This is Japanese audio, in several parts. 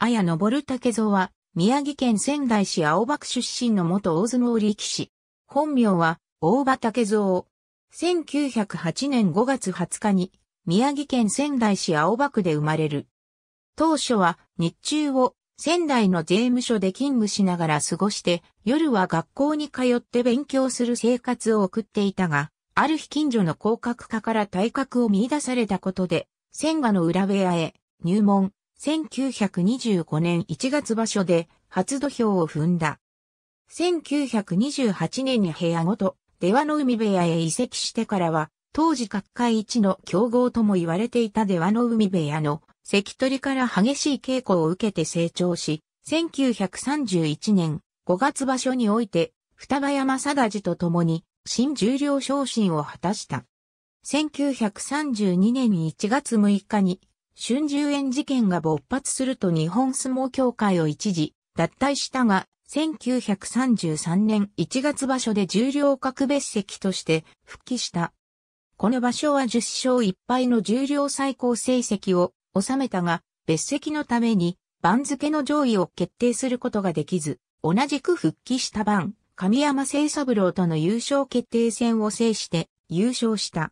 綾登竹蔵は、宮城県仙台市青葉区出身の元大相撲力士。本名は、大場竹蔵。1908年5月20日に、宮城県仙台市青葉区で生まれる。当初は、日中を、仙台の税務署で勤務しながら過ごして、夜は学校に通って勉強する生活を送っていたが、ある日近所の広角化から体格を見出されたことで、仙賀の裏部屋へ入門。1925年1月場所で初土俵を踏んだ。1928年に部屋ごと、出羽の海部屋へ移籍してからは、当時各界一の強豪とも言われていた出羽の海部屋の関取から激しい稽古を受けて成長し、1931年5月場所において、双葉山定寺と共に新十両昇進を果たした。1932年1月6日に春秋園事件が勃発すると日本相撲協会を一時脱退したが、1933年1月場所で重量格別席として復帰した。この場所は10勝1敗の重量最高成績を収めたが、別席のために番付の上位を決定することができず、同じく復帰した番、神山清三郎との優勝決定戦を制して優勝した。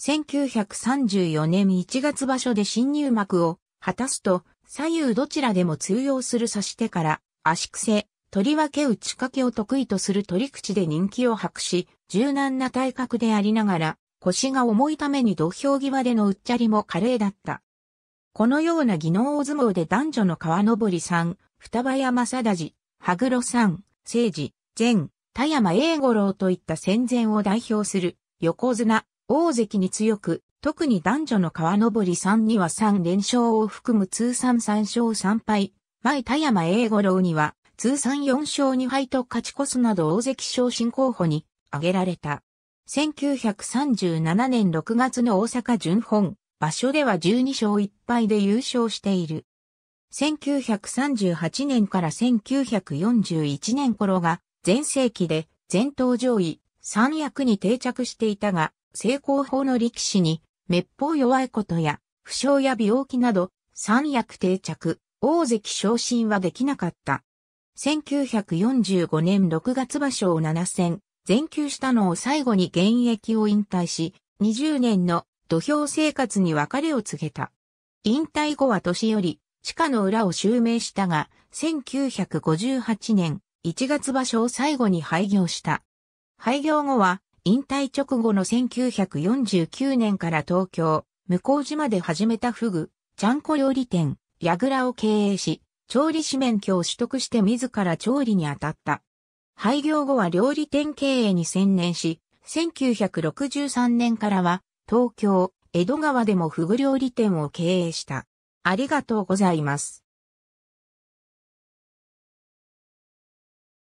1934年1月場所で新入幕を果たすと、左右どちらでも通用する指し手から、足癖、とりわけ打ち掛けを得意とする取り口で人気を博し、柔軟な体格でありながら、腰が重いために土俵際でのうっちゃりも華麗だった。このような技能大相撲で男女の川登さん、双葉山貞治、羽黒さん、聖治、前、田山英五郎といった戦前を代表する横綱、大関に強く、特に男女の川登り3には3連勝を含む通算3勝3敗、前田山英五郎には通算4勝2敗と勝ち越すなど大関昇進候補に挙げられた。1937年6月の大阪順本、場所では12勝1敗で優勝している。1938年から1941年頃が前世紀で前頭上位三役に定着していたが、成功法の力士に、滅法弱いことや、負傷や病気など、三役定着、大関昇進はできなかった。1945年6月場所を7戦、全休したのを最後に現役を引退し、20年の土俵生活に別れを告げた。引退後は年寄り、地下の裏を襲名したが、1958年1月場所を最後に廃業した。廃業後は、引退直後の1949年から東京、向島で始めたフグ、ちゃんこ料理店、ヤグラを経営し、調理師免許を取得して自ら調理に当たった。廃業後は料理店経営に専念し、1963年からは東京、江戸川でもフグ料理店を経営した。ありがとうございます。